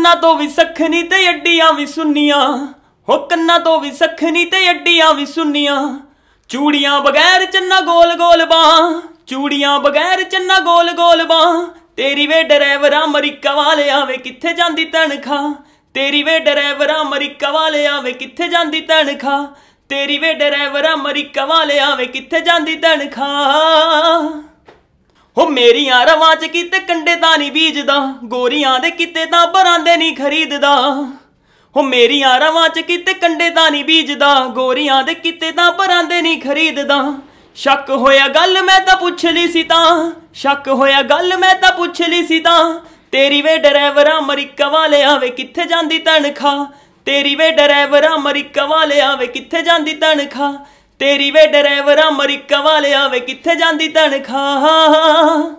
ਕੰਨਾਂ ਤੋਂ ਵੀ ਸਖਣੀ ਤੇ ਅੱਡੀਆਂ ਵੀ ਸੁੰਨੀਆਂ ਹੋ ਕੰਨਾਂ ਤੋਂ ਵੀ ਸਖਣੀ ਤੇ ਅੱਡੀਆਂ ਵੀ ਸੁੰਨੀਆਂ ਚੂੜੀਆਂ ਬਗੈਰ ਚੰਨਾ ਗੋਲ ਗੋਲ ਬਾਹ ਚੂੜੀਆਂ ਬਗੈਰ ਚੰਨਾ ਗੋਲ ਗੋਲ ਬਾਹ ਤੇਰੀ ਵੇ ਡਰਾਈਵਰ ਅਮਰੀਕਾ ਵਾਲੇ ਵੇ ਕਿੱਥੇ ਜਾਂਦੀ ਤਨਖਾ ਤੇਰੀ ਵੇ ਡਰਾਈਵਰ ਅਮਰੀਕਾ ਵਾਲੇ ਵੇ ਕਿੱਥੇ ਜਾਂਦੀ ਤਨਖਾ ਤੇਰੀ ਵੇ ਡਰਾਈਵਰ ਅਮਰੀਕਾ ਵਾਲੇ ਵੇ ਕਿੱਥੇ ਜਾਂਦੀ ਤਨਖਾ ਮੇਰੀਆਂ ਰਵਾਂ 'ਚ ਕਿਤੇ ਕੰਡੇ ਤਾਂ ਨਹੀਂ ਬੀਜਦਾ ਗੋਰੀਆਂ ਦੇ ਕਿਤੇ ਤਾਂ ਬਰਾਂਦੇ ਨਹੀਂ ਖਰੀਦਦਾ ਹੋ ਮੇਰੀਆਂ ਰਵਾਂ 'ਚ ਕਿਤੇ ਕੰਡੇ ਤਾਂ ਨਹੀਂ ਬੀਜਦਾ ਗੋਰੀਆਂ ਦੇ ਕਿਤੇ ਤਾਂ ਬਰਾਂਦੇ ਨਹੀਂ ਖਰੀਦਦਾ ਸ਼ੱਕ ਹੋਇਆ ਗੱਲ ਮੈਂ ਤਾਂ ਪੁੱਛ ਲਈ ਸੀ ਤਾਂ ਸ਼ੱਕ ਹੋਇਆ ਗੱਲ ਮੈਂ ਤਾਂ ਪੁੱਛ ਲਈ ਸੀ ਤਾਂ ਤੇਰੀ ਵੇ ਡਰਾਈਵਰ ਅਮਰੀਕਾ ਵਾਲੇ ਆਵੇ ਕਿੱਥੇ ਜਾਂਦੀ ਤਨਖਾ ਤੇਰੀ ਵੇ ਡਰਾਈਵਰ ਅਮਰੀਕਾ ਵਾਲੇ ਆਵੇ ਕਿੱਥੇ ਜਾਂਦੀ ਤਨਖਾ ਤੇਰੀ ਵੇ ਡਰਾਈਵਰ ਅਮਰੀਕਾ ਵਾਲੇ ਆਵੇ ਕਿੱਥੇ ਜਾਂਦੀ ਤਨਖਾ